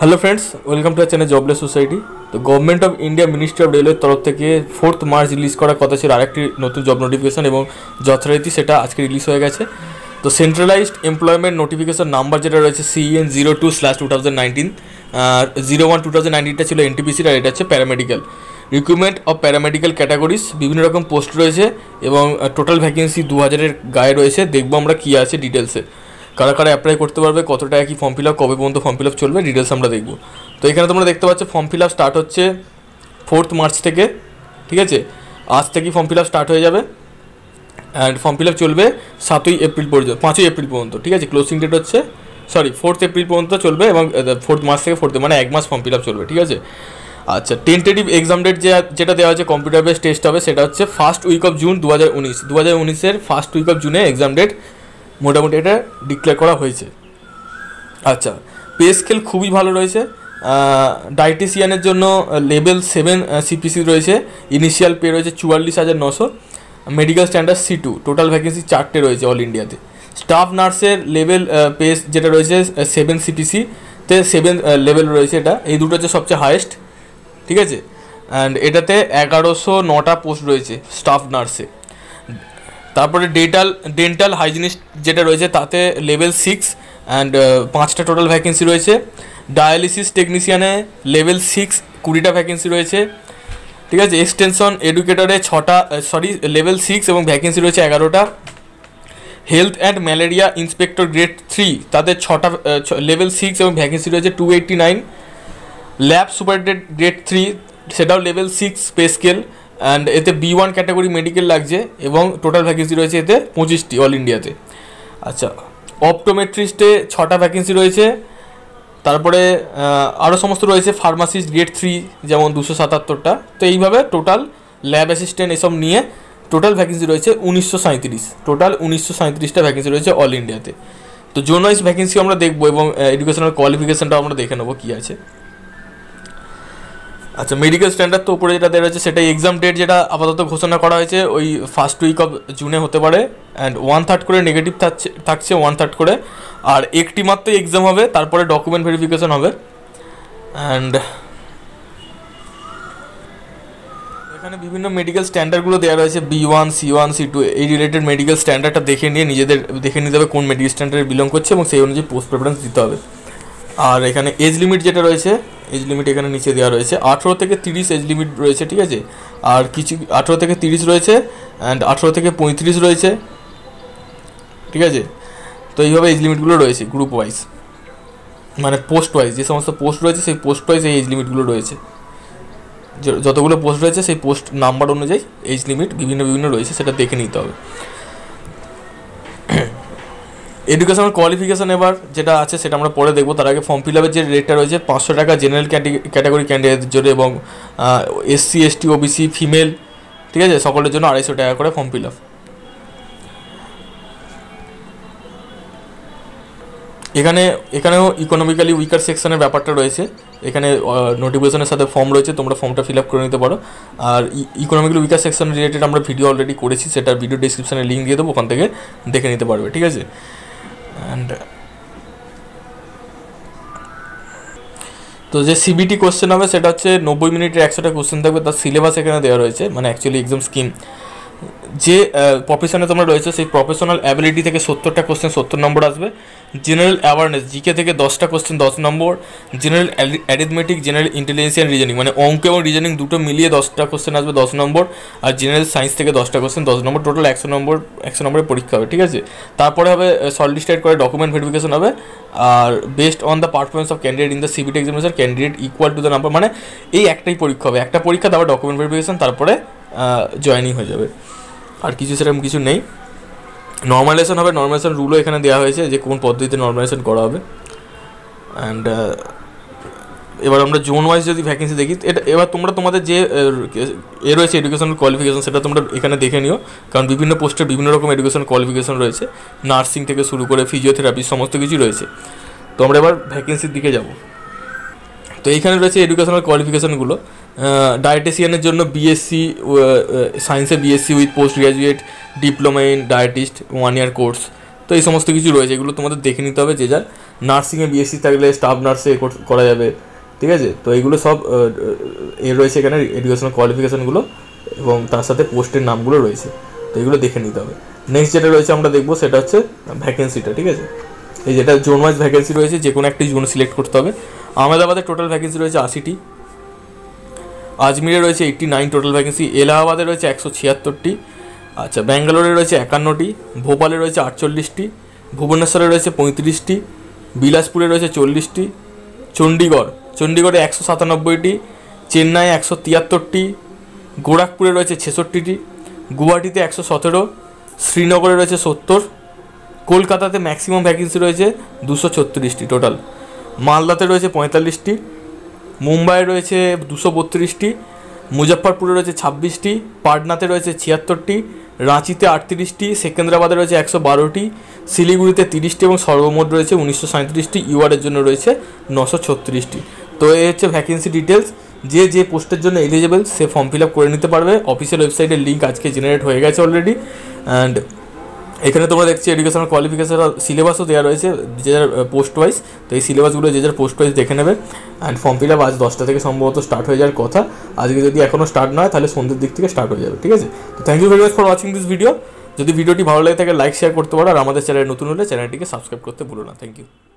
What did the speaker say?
hello friends welcome to channel jobless society তো government of India ministry of রেলওয়ের তরফ থেকে ফোর্থ মার্চ রিলিজ করার কথা ছিল আরেকটি নতুন জব নোটিফিকেশন এবং যথারীতি সেটা আজকে রিলিজ হয়ে গেছে তো সেন্ট্রালাইজড এমপ্লয়মেন্ট নোটিফিকেশান নাম্বার যেটা রয়েছে CN zero two slash two thousand nineteen zero one two thousand নাইনটিনটা ছিল এনটিপিসির আর এটা হচ্ছে paramedical recruitment of paramedical categories বিভিন্ন রকম পোস্ট রয়েছে এবং টোটাল ভ্যাকেন্সি দু হাজারের গায়ে রয়েছে দেখবো আমরা কী আছে ডিটেলসে কারা কারা অ্যাপ্লাই করতে পারবে কত টাকা কি ফর্ম ফিল আপ কবে পর্যন্ত ফর্ম ফিল আপ চলবে ডিটেলস আমরা দেখব তো এখানে তোমরা দেখতে পাচ্ছ ফর্ম ফিল আপ স্টার্ট হচ্ছে ফোর্থ মার্চ থেকে ঠিক আছে আজ থেকেই ফর্ম ফিল আপ স্টার্ট হয়ে যাবে অ্যান্ড ফর্ম ফিল আপ চলবে সাতই এপ্রিল পর্যন্ত পাঁচই এপ্রিল পর্যন্ত ঠিক আছে ক্লোজিং ডেট হচ্ছে সরি ফোর্থ এপ্রিল পর্যন্ত চলবে এবং ফোর্থ মার্চ থেকে ফোর্থ মানে এক মাস ফর্ম ফিল আপ চলবে ঠিক আছে আচ্ছা টেন্টেটিভ এক্সাম ডেট যে যেটা দেওয়া হয়েছে কম্পিউটার বেস টেস্ট হবে সেটা হচ্ছে ফার্স্ট উইক অফ জুন দু হাজার উনিশ দু হাজার উনিশের ফার্স্ট উইক অফ জুনে এক্সাম ডেট মোটামুটি এটা ডিক্লেয়ার করা হয়েছে আচ্ছা পে স্কেল খুবই ভালো রয়েছে ডায়েটিসিয়ানের জন্য লেভেল সেভেন সিপিসি রয়েছে ইনিশিয়াল পে রয়েছে চুয়াল্লিশ হাজার নশো medical standard C two total vacancy চারটে রয়েছে অল ইন্ডিয়াতে স্টাফ নার্সের লেভেল পে যেটা রয়েছে সেভেন সিপিসি তে সেভেন লেভেল রয়েছে এটা এই দুটো হচ্ছে সবচেয়ে হায়েস্ট ঠিক আছে অ্যান্ড এটাতে এগারোশো নটা পোস্ট রয়েছে স্টাফ নার্সে তারপরে ডেন্টাল ডেন্টাল হাইজিনিস্ট যেটা রয়েছে তাতে লেভেল সিক্স অ্যান্ড পাঁচটা টোটাল ভ্যাকেন্সি রয়েছে ডায়ালিসিস টেকনিশিয়ানে লেভেল সিক্স কুড়িটা ভ্যাকেন্সি রয়েছে ঠিক আছে এক্সটেনশন এডুকেটারে ছটা সরি লেভেল সিক্স এবং ভ্যাকেন্সি রয়েছে এগারোটা health and malaria inspector grade three তাদের ছটা লেভেল uh, সিক্স এবং ভ্যাকেন্সি রয়েছে টু এইট্টি নাইন ল্যাব সুপারডেড গ্রেড থ্রি সেটাও level six space scale and এতে বি ওয়ান ক্যাটাগরি মেডিকেল লাগছে এবং টোটাল ভ্যাকেন্সি রয়েছে এতে পঁচিশটি অল ইন্ডিয়াতে আচ্ছা অপটোমেট্রিস্টে ছটা ভ্যাকেন্সি রয়েছে তারপরে আরও সমস্ত রয়েছে ফার্মাসিস্ট গ্রেড থ্রি যেমন দুশো সাতাত্তরটা তো এইভাবে টোটাল ল্যাব অ্যাসিস্ট্যান্ট এসব নিয়ে টোটাল ভ্যাকেন্সি রয়েছে উনিশশো সাঁত্রিশ টোটাল উনিশশো সাঁত্রিশটা ভ্যাকেন্সি রয়েছে অল ইন্ডিয়াতে তো জোন ওয়াইজ ভ্যাকেন্সি আমরা দেখবো এবং এডুকেশনাল কোয়ালিফিকেশানটাও আমরা দেখে নেবো কী আছে আচ্ছা মেডিকেল স্ট্যান্ডার্ড তো উপরে যেটা দেওয়া রয়েছে সেটাই এক্সাম ডেট যেটা আপাতত ঘোষণা করা হয়েছে ওই ফার্স্ট উইক অফ জুনে হতে পারে অ্যান্ড ওয়ান থার্ড করে নেগেটিভ থাকছে থাকছে ওয়ান থার্ড করে আর একটি মাত্রই এক্সাম হবে তারপরে ডকুমেন্ট ভেরিফিকেশন হবে অ্যান্ড এখানে বিভিন্ন মেডিকেল স্ট্যান্ডার্ডগুলো দেওয়া রয়েছে B one C one C two এই রিলেটেড মেডিকেল স্ট্যান্ডার্ডটা দেখে নিয়ে নিজেদের দেখে নিতে হবে কোন মেডিকেল স্ট্যান্ডার্ডে বিলং করছে এবং সেই অনুযায়ী পোস্ট প্রেফারেন্স দিতে হবে আর এখানে এজ লিমিট যেটা রয়েছে এজ লিমিট এখানে নিচে দেওয়া রয়েছে আঠেরো থেকে তিরিশ এজ লিমিট রয়েছে ঠিক আছে আর কিছু আঠেরো থেকে তিরিশ রয়েছে অ্যান্ড আঠেরো থেকে পঁয়ত্রিশ রয়েছে ঠিক আছে তো এইভাবে এজ লিমিটগুলো রয়েছে গ্রুপ ওয়াইজ মানে পোস্ট ওয়াইজ যে সমস্ত পোস্ট রয়েছে সেই পোস্ট ওয়াইজ এই এজ লিমিটগুলো রয়েছে যতগুলো পোস্ট রয়েছে সেই পোস্ট নাম্বার অনুযায়ী এজ লিমিট বিভিন্ন বিভিন্ন রয়েছে সেটা দেখে নিতে হবে এডুকেশনাল কোয়ালিফিকেশান এবার যেটা আছে সেটা আমরা পরে দেখবো তার আগে ফর্ম ফিল আপের যে রেটটা রয়েছে পাঁচশো টাকা জেনারেল ক্যাটাগরি ক্যান্ডিডেটের জন্য এবং এসসি এসটি ওবিসি ফিমেল ঠিক আছে সকলের জন্য আড়াইশো টাকা করে ফর্ম ফিল আপ এখানে এখানেও ইকোনমিক্যালি উইকার সেকশনের ব্যাপারটা রয়েছে এখানে নোটিফিকেশনের সাথে ফর্ম রয়েছে তোমরা ফর্মটা ফিল আপ করে নিতে পারো আর ইকোনমিক্যালি উইকার সেকশন রিলেটেড আমরা ভিডিও অলরেডি করেছি সেটা ভিডিও ডিসক্রিপশানে লিঙ্ক দিয়ে দেবো ওখান থেকে দেখে নিতে পারবে ঠিক আছে অ্যান্ড তো যে সিবিটি কোশ্চেন হবে সেটা হচ্ছে নব্বই মিনিটের একশোটা কোশ্চেন থাকবে তার সিলেবাস এখানে দেওয়া রয়েছে মানে অ্যাকচুয়ালি এক্সাম স্কিম যে প্রফেশনে তোমরা রয়েছে সেই প্রফেশনাল অ্যাবিলিটি থেকে সত্তরটা কোশ্চেন সত্তর নম্বর আসবে জেনারেল অ্যাওয়ারনেস জিকে থেকে দশটা কোশ্চেন দশ নম্বর general arithmetic general intelligence and reasoning মানে অঙ্ক এবং রিজনিং দুটো মিলিয়ে দশটা কোশ্চেন আসবে দশ নম্বর আর জেনারেল সায়েন্স থেকে দশটা কোশ্চেন দশ নম্বর টোটাল একশো নম্বর একশো নম্বরের পরীক্ষা হবে ঠিক আছে তারপরে হবে শর্টলিস্টেড করে ডকুমেন্ট ভেরিফিকেশন হবে আর best on the performance of candidate in the CBT examination candidate equal to the number মানে এই একটাই পরীক্ষা হবে একটা পরীক্ষা তারপর ডকুমেন্ট ভেরিফিকেশন তারপরে জয়নিং হয়ে যাবে আর কিছু সেরকম কিছু নেই নর্মালাইজেশন হবে নর্মালাইজেশন রুলও এখানে দেওয়া হয়েছে যে কোন পদ্ধতিতে নর্মালাইজেশন করা হবে অ্যান্ড এবার আমরা জোন ওয়াইজ যদি ভ্যাকেন্সি দেখি এটা এবার তোমরা তোমাদের যে এ রয়েছে এডুকেশনাল কোয়ালিফিকেশন সেটা তোমরা এখানে দেখে নিও কারণ বিভিন্ন পোস্টে বিভিন্ন রকম এডুকেশন কোয়ালিফিকেশন রয়েছে নার্সিং থেকে শুরু করে ফিজিওথেরাপি সমস্ত কিছুই রয়েছে তো আমরা এবার ভ্যাকেন্সির দিকে যাব তো এইখানে রয়েছে এডুকেশনাল কোয়ালিফিকেশনগুলো ডায়েটিশিয়ানের জন্য বিএসসি সায়েন্সে BSc with post graduate diploma in ডায়েটিস্ট ওয়ান ইয়ার কোর্স তো এই সমস্ত কিছু রয়েছে এগুলো তোমাদের দেখে নিতে হবে যে যার নার্সিংয়ে বিএসসি থাকলে স্টাফ নার্সে করা যাবে ঠিক আছে তো এইগুলো সব এ রয়েছে এখানে এডুকেশনাল কোয়ালিফিকেশানগুলো এবং তার সাথে পোস্টের নামগুলো রয়েছে তো এগুলো দেখে নিতে হবে নেক্সট যেটা রয়েছে আমরা দেখবো সেটা হচ্ছে ভ্যাকেন্সিটা ঠিক আছে এই যেটা জোন ওয়াইজ ভ্যাকেন্সি রয়েছে যে কোনো একটি জোন সিলেক্ট করতে হবে আহমেদাবাদে টোটাল ভ্যাকেন্সি রয়েছে আশিটি আজমিরে রয়েছে এইটটি নাইন টোটাল ভ্যাকেন্সি এলাহাবাদে রয়েছে একশো ছিয়াত্তরটি আচ্ছা ব্যাঙ্গালোরে রয়েছে একান্নটি ভোপালে রয়েছে আটচল্লিশটি ভুবনেশ্বরে রয়েছে পঁয়ত্রিশটি বিলাসপুরে রয়েছে চল্লিশটি চণ্ডীগড় চণ্ডীগড়ে একশো সাতানব্বইটি চেন্নাই একশো তিয়াত্তরটি গোরাখপুরে রয়েছে ছেষট্টিটি গুয়াহাটিতে একশো সতেরো শ্রীনগরে রয়েছে সত্তর কলকাতাতে ম্যাক্সিমাম ভ্যাকেন্সি রয়েছে দুশো ছত্রিশটি টোটাল মালদাতে রয়েছে পঁয়তাল্লিশটি মুম্বাই রয়েছে দুশো বত্রিশটি মুজফ্ফরপুরে রয়েছে ছাব্বিশটি পাটনাতে রয়েছে ছিয়াত্তরটি রাঁচিতে আটত্রিশটি সেকেন্দ্রাবাদে রয়েছে একশো বারোটি শিলিগুড়িতে তিরিশটি এবং সর্বমোট রয়েছে উনিশশো সাঁত্রিশটি ইউআরের জন্য রয়েছে নশো ছত্রিশটি তো এই হচ্ছে ভ্যাকেন্সি ডিটেলস যে যে পোস্টের জন্য এলিজেবল সে ফর্ম ফিল আপ করে নিতে পারবে অফিসিয়াল ওয়েবসাইটের লিঙ্ক আজকে জেনারেট হয়ে গেছে অলরেডি অ্যান্ড এখানে তোমরা দেখছি এডুকেশনাল কোয়ালিফিকেশন সিলেবাসও দেওয়া রয়েছে যে যার পোস্ট ওয়াইজ তো এই সিলেবাসগুলো যে যার পোস্ট ওয়াইজ দেখে নেবে অ্যান্ড ফর্ম ফিল আপ আজ দশটা থেকে সম্ভবত স্টার্ট হয়ে যাওয়ার কথা আজকে যদি এখনও স্টার্ট না হয় তাহলে সন্ধ্যের দিক থেকে স্টার্ট হয়ে যাবে ঠিক আছে তো thank you very much for watching this video যদি ভিডিওটি ভালো লাগে থাকে লাইক শেয়ার করতে পারো আর আমাদের চ্যানেল নতুন হলে চ্যানেলটিকে সাবস্ক্রাইব করতে ভুলো না থ্যাংক ইউ